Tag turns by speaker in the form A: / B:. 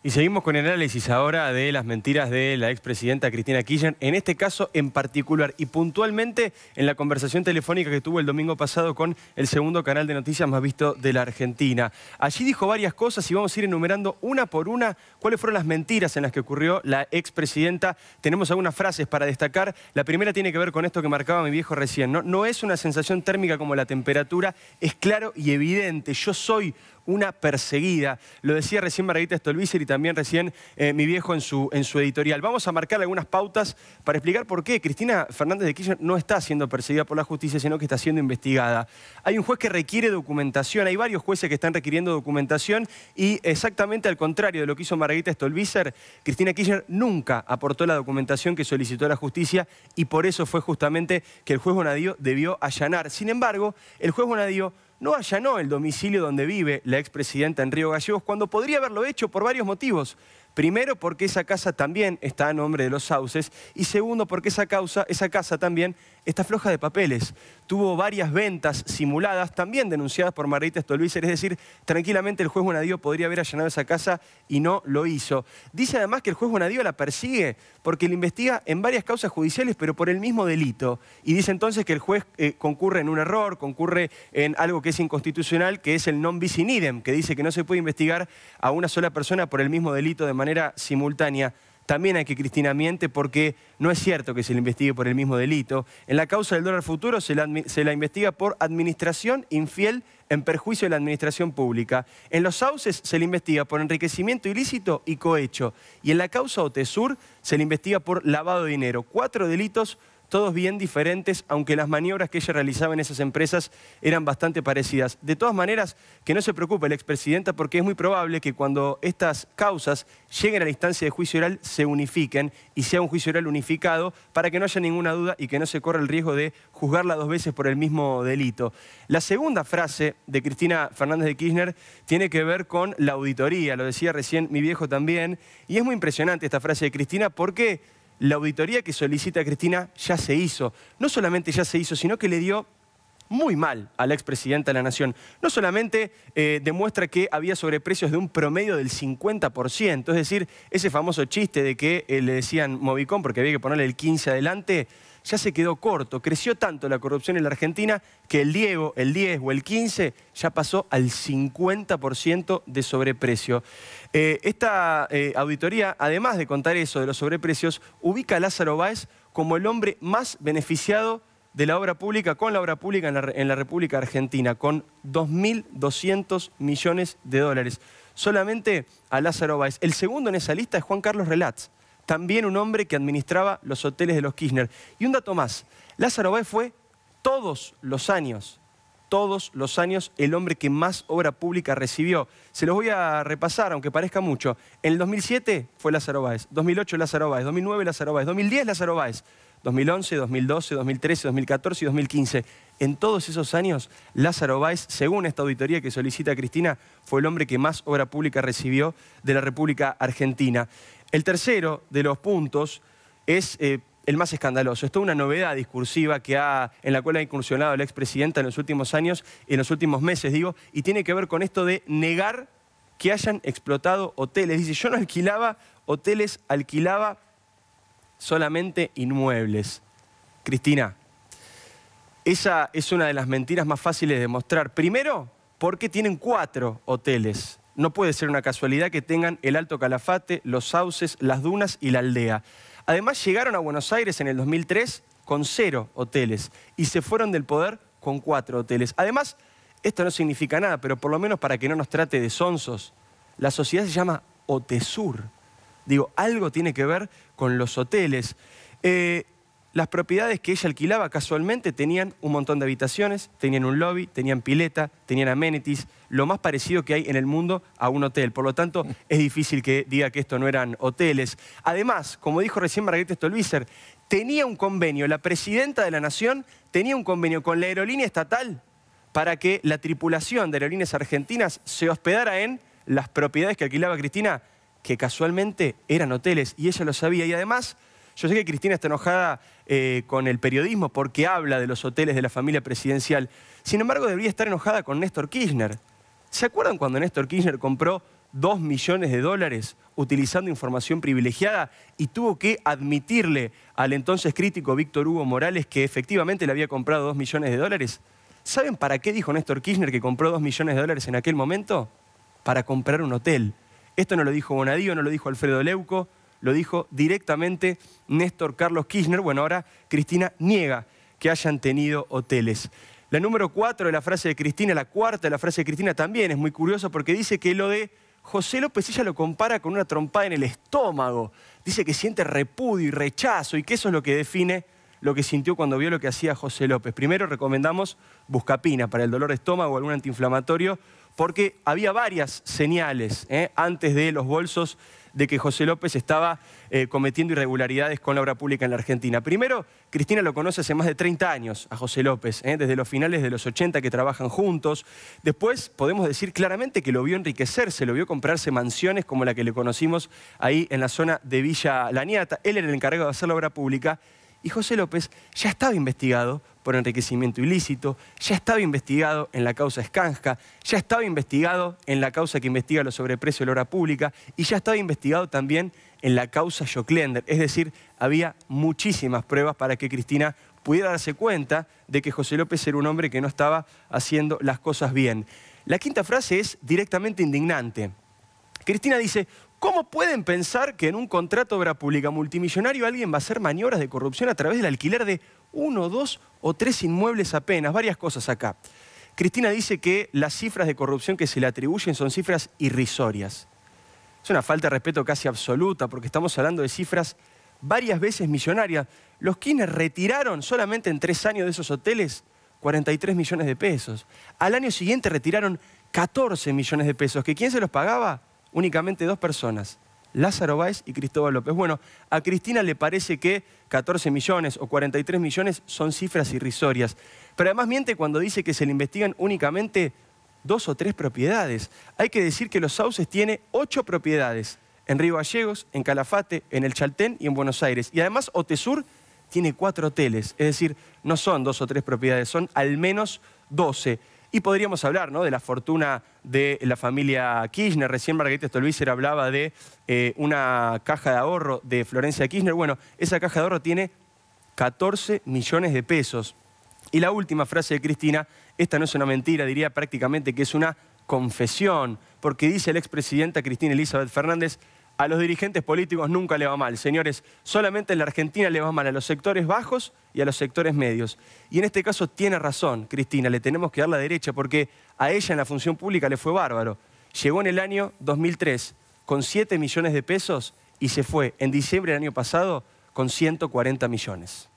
A: Y seguimos con el análisis ahora de las mentiras de la expresidenta Cristina Kirchner, en este caso en particular y puntualmente en la conversación telefónica que tuvo el domingo pasado con el segundo canal de noticias más visto de la Argentina. Allí dijo varias cosas y vamos a ir enumerando una por una cuáles fueron las mentiras en las que ocurrió la expresidenta. Tenemos algunas frases para destacar. La primera tiene que ver con esto que marcaba mi viejo recién. No, no es una sensación térmica como la temperatura, es claro y evidente. Yo soy una perseguida. Lo decía recién Margarita Stolbizer y también recién eh, mi viejo en su, en su editorial. Vamos a marcar algunas pautas para explicar por qué Cristina Fernández de Kirchner no está siendo perseguida por la justicia, sino que está siendo investigada. Hay un juez que requiere documentación, hay varios jueces que están requiriendo documentación y exactamente al contrario de lo que hizo Margarita Stolbizer, Cristina Kirchner nunca aportó la documentación que solicitó la justicia y por eso fue justamente que el juez Bonadío debió allanar. Sin embargo, el juez Bonadío no allanó el domicilio donde vive la expresidenta en Río Gallegos cuando podría haberlo hecho por varios motivos. Primero, porque esa casa también está a nombre de los sauces. Y segundo, porque esa, causa, esa casa también esta floja de papeles. Tuvo varias ventas simuladas, también denunciadas por Margarita Stolbizer. Es decir, tranquilamente el juez Bonadío podría haber allanado esa casa y no lo hizo. Dice además que el juez Bonadío la persigue porque le investiga en varias causas judiciales, pero por el mismo delito. Y dice entonces que el juez eh, concurre en un error, concurre en algo que es inconstitucional, que es el non bis in idem, que dice que no se puede investigar a una sola persona por el mismo delito de manera simultánea también hay que Cristina miente porque no es cierto que se le investigue por el mismo delito. En la causa del dólar futuro se la, se la investiga por administración infiel en perjuicio de la administración pública. En los sauces se le investiga por enriquecimiento ilícito y cohecho. Y en la causa OTESUR se le investiga por lavado de dinero. Cuatro delitos todos bien diferentes, aunque las maniobras que ella realizaba en esas empresas eran bastante parecidas. De todas maneras, que no se preocupe la expresidenta porque es muy probable que cuando estas causas lleguen a la instancia de juicio oral se unifiquen y sea un juicio oral unificado para que no haya ninguna duda y que no se corra el riesgo de juzgarla dos veces por el mismo delito. La segunda frase de Cristina Fernández de Kirchner tiene que ver con la auditoría, lo decía recién mi viejo también, y es muy impresionante esta frase de Cristina porque la auditoría que solicita Cristina ya se hizo. No solamente ya se hizo, sino que le dio muy mal a la expresidenta de la Nación. No solamente eh, demuestra que había sobreprecios de un promedio del 50%, es decir, ese famoso chiste de que eh, le decían Movicón porque había que ponerle el 15 adelante, ya se quedó corto. Creció tanto la corrupción en la Argentina que el Diego, el 10 o el 15 ya pasó al 50% de sobreprecio. Eh, esta eh, auditoría, además de contar eso de los sobreprecios, ubica a Lázaro Báez como el hombre más beneficiado de la obra pública, con la obra pública en la, en la República Argentina, con 2.200 millones de dólares. Solamente a Lázaro Báez. El segundo en esa lista es Juan Carlos Relatz también un hombre que administraba los hoteles de los Kirchner. Y un dato más, Lázaro Báez fue todos los años, todos los años el hombre que más obra pública recibió. Se los voy a repasar, aunque parezca mucho. En el 2007 fue Lázaro Báez, 2008 Lázaro Báez, 2009 Lázaro Báez, 2010 Lázaro Báez, 2011, 2012, 2013, 2014 y 2015. En todos esos años, Lázaro Báez, según esta auditoría que solicita Cristina, fue el hombre que más obra pública recibió de la República Argentina. El tercero de los puntos es eh, el más escandaloso. Esto Es una novedad discursiva que ha, en la cual ha incursionado la expresidenta en los últimos años, en los últimos meses, digo, y tiene que ver con esto de negar que hayan explotado hoteles. Dice, yo no alquilaba hoteles, alquilaba solamente inmuebles. Cristina, esa es una de las mentiras más fáciles de mostrar. Primero, porque tienen cuatro hoteles. No puede ser una casualidad que tengan el Alto Calafate, los sauces, las dunas y la aldea. Además llegaron a Buenos Aires en el 2003 con cero hoteles y se fueron del poder con cuatro hoteles. Además, esto no significa nada, pero por lo menos para que no nos trate de sonsos, la sociedad se llama OTESUR. Digo, algo tiene que ver con los hoteles. Eh, las propiedades que ella alquilaba casualmente tenían un montón de habitaciones, tenían un lobby, tenían pileta, tenían amenities, lo más parecido que hay en el mundo a un hotel. Por lo tanto, mm. es difícil que diga que esto no eran hoteles. Además, como dijo recién Margarita Stolbizer, tenía un convenio, la presidenta de la nación tenía un convenio con la aerolínea estatal para que la tripulación de aerolíneas argentinas se hospedara en las propiedades que alquilaba Cristina, que casualmente eran hoteles, y ella lo sabía. Y además yo sé que Cristina está enojada eh, con el periodismo porque habla de los hoteles de la familia presidencial. Sin embargo, debería estar enojada con Néstor Kirchner. ¿Se acuerdan cuando Néstor Kirchner compró 2 millones de dólares utilizando información privilegiada y tuvo que admitirle al entonces crítico Víctor Hugo Morales que efectivamente le había comprado 2 millones de dólares? ¿Saben para qué dijo Néstor Kirchner que compró 2 millones de dólares en aquel momento? Para comprar un hotel. Esto no lo dijo Bonadío, no lo dijo Alfredo Leuco, lo dijo directamente Néstor Carlos Kirchner. Bueno, ahora Cristina niega que hayan tenido hoteles. La número cuatro de la frase de Cristina, la cuarta de la frase de Cristina también es muy curioso porque dice que lo de José López ella lo compara con una trompada en el estómago. Dice que siente repudio y rechazo y que eso es lo que define lo que sintió cuando vio lo que hacía José López. Primero recomendamos buscapina para el dolor de estómago o algún antiinflamatorio porque había varias señales ¿eh? antes de los bolsos de que José López estaba eh, cometiendo irregularidades con la obra pública en la Argentina. Primero, Cristina lo conoce hace más de 30 años a José López, ¿eh? desde los finales de los 80 que trabajan juntos. Después podemos decir claramente que lo vio enriquecerse, lo vio comprarse mansiones como la que le conocimos ahí en la zona de Villa Laniata. Él era el encargado de hacer la obra pública y José López ya estaba investigado por enriquecimiento ilícito, ya estaba investigado en la causa Escanja, ya estaba investigado en la causa que investiga los sobreprecios de la hora pública y ya estaba investigado también en la causa Joclender. Es decir, había muchísimas pruebas para que Cristina pudiera darse cuenta de que José López era un hombre que no estaba haciendo las cosas bien. La quinta frase es directamente indignante. Cristina dice, ¿Cómo pueden pensar que en un contrato de obra pública multimillonario alguien va a hacer maniobras de corrupción a través del alquiler de uno, dos o tres inmuebles apenas? Varias cosas acá. Cristina dice que las cifras de corrupción que se le atribuyen son cifras irrisorias. Es una falta de respeto casi absoluta porque estamos hablando de cifras varias veces millonarias. Los quienes retiraron solamente en tres años de esos hoteles 43 millones de pesos. Al año siguiente retiraron 14 millones de pesos, que quién se los pagaba? únicamente dos personas, Lázaro Báez y Cristóbal López. Bueno, a Cristina le parece que 14 millones o 43 millones son cifras irrisorias, pero además miente cuando dice que se le investigan únicamente dos o tres propiedades. Hay que decir que Los Sauces tiene ocho propiedades en Río Gallegos, en Calafate, en El Chaltén y en Buenos Aires. Y además Otesur tiene cuatro hoteles, es decir, no son dos o tres propiedades, son al menos 12. Y podríamos hablar de la fortuna de la familia Kirchner. Recién Margarita Stolbizer hablaba de eh, una caja de ahorro de Florencia Kirchner. Bueno, esa caja de ahorro tiene 14 millones de pesos. Y la última frase de Cristina, esta no es una mentira, diría prácticamente que es una confesión, porque dice la expresidenta Cristina Elizabeth Fernández, a los dirigentes políticos nunca le va mal, señores. Solamente en la Argentina le va mal a los sectores bajos y a los sectores medios. Y en este caso tiene razón, Cristina, le tenemos que dar la derecha porque a ella en la función pública le fue bárbaro. Llegó en el año 2003 con 7 millones de pesos y se fue en diciembre del año pasado con 140 millones.